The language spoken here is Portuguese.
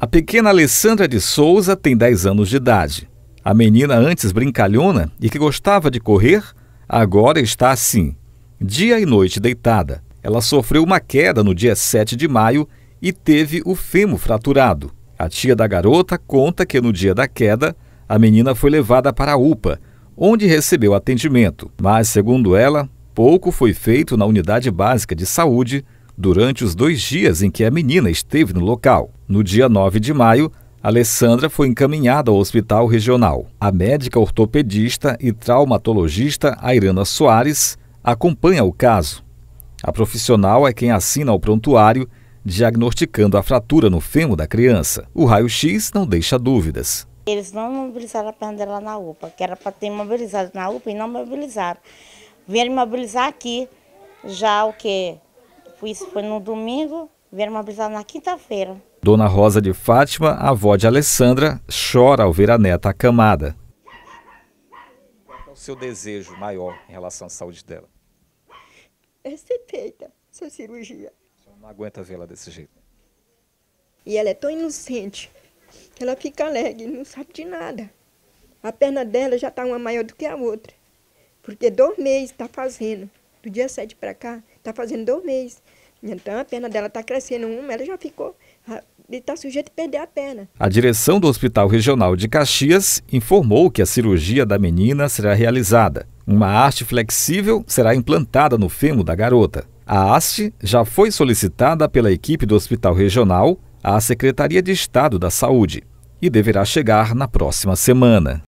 A pequena Alessandra de Souza tem 10 anos de idade. A menina antes brincalhona e que gostava de correr, agora está assim, dia e noite deitada. Ela sofreu uma queda no dia 7 de maio e teve o fêmur fraturado. A tia da garota conta que no dia da queda, a menina foi levada para a UPA, onde recebeu atendimento. Mas, segundo ela, pouco foi feito na unidade básica de saúde durante os dois dias em que a menina esteve no local. No dia 9 de maio, Alessandra foi encaminhada ao hospital regional. A médica ortopedista e traumatologista Airana Soares acompanha o caso. A profissional é quem assina o prontuário, diagnosticando a fratura no fêmur da criança. O raio-x não deixa dúvidas. Eles não mobilizaram a perna dela na UPA, que era para ter mobilizado na UPA e não mobilizaram. Vieram mobilizar aqui, já o quê? Fui, isso foi no domingo, vieram me avisar na quinta-feira. Dona Rosa de Fátima, avó de Alessandra, chora ao ver a neta acamada. Qual é o seu desejo maior em relação à saúde dela? É ser feita essa cirurgia. Você não aguenta vê-la desse jeito. E ela é tão inocente, que ela fica alegre, não sabe de nada. A perna dela já está uma maior do que a outra, porque dois meses está fazendo do dia 7 para cá, está fazendo dois meses. Então a perna dela está crescendo uma, ela já ficou ele está sujeito a perder a perna. A direção do Hospital Regional de Caxias informou que a cirurgia da menina será realizada. Uma haste flexível será implantada no fêmur da garota. A haste já foi solicitada pela equipe do Hospital Regional à Secretaria de Estado da Saúde e deverá chegar na próxima semana.